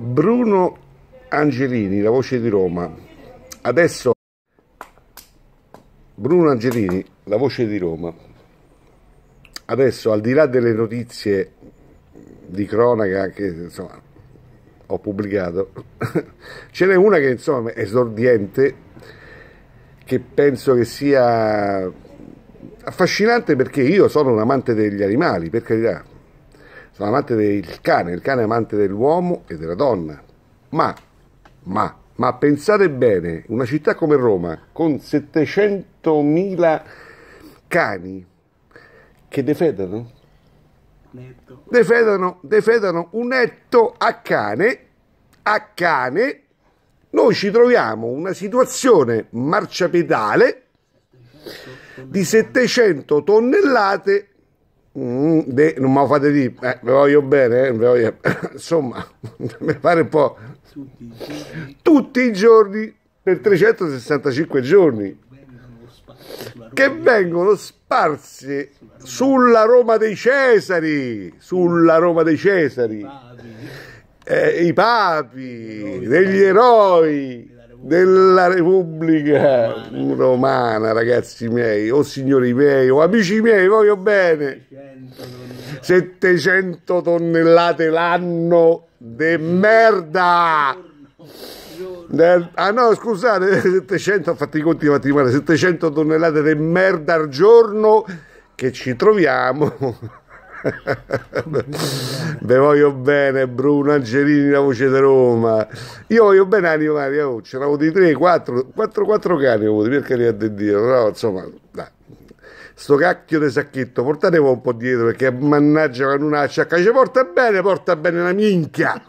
Bruno Angelini, la voce di Roma. Adesso Bruno Angelini, la voce di Roma. Adesso al di là delle notizie di cronaca che insomma, ho pubblicato, ce n'è una che insomma è esordiente che penso che sia affascinante perché io sono un amante degli animali, per carità, sono amante del cane, il cane è amante dell'uomo e della donna. Ma, ma, ma pensate bene, una città come Roma, con 700.000 cani che defedano, defedano, defedano un netto a cane, a cane, noi ci troviamo in una situazione marciapedale di 700 tonnellate Mm, de, non mi fate dire, eh, vi voglio bene, eh, voglio... insomma, mi pare un po'. Tutti i giorni, Tutti i giorni per 365 giorni che vengono sparsi sulla Roma dei Cesari, sulla Roma dei Cesari, i papi, eh, i papi degli eroi della Repubblica Romana. Oh, romana. ragazzi miei, o signori miei, o amici miei, voglio bene. 700 tonnellate l'anno di merda. Del, ah no, scusate, 700, ho fatto i conti matrimoniali, 700 tonnellate di merda al giorno che ci troviamo Ve voglio bene Bruno Angelini, la voce di Roma. Io voglio bene Anio Maria, oh, ce l'avevo di 3, 4, 4, 4 cani, oh, per carità di Dio. No, insomma, dai. Sto cacchio di sacchetto, portatelo un po' dietro perché mannaggia con una ciacca, Ci porta bene, porta bene la minchia.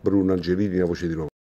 Bruno Angelini, la voce di Roma.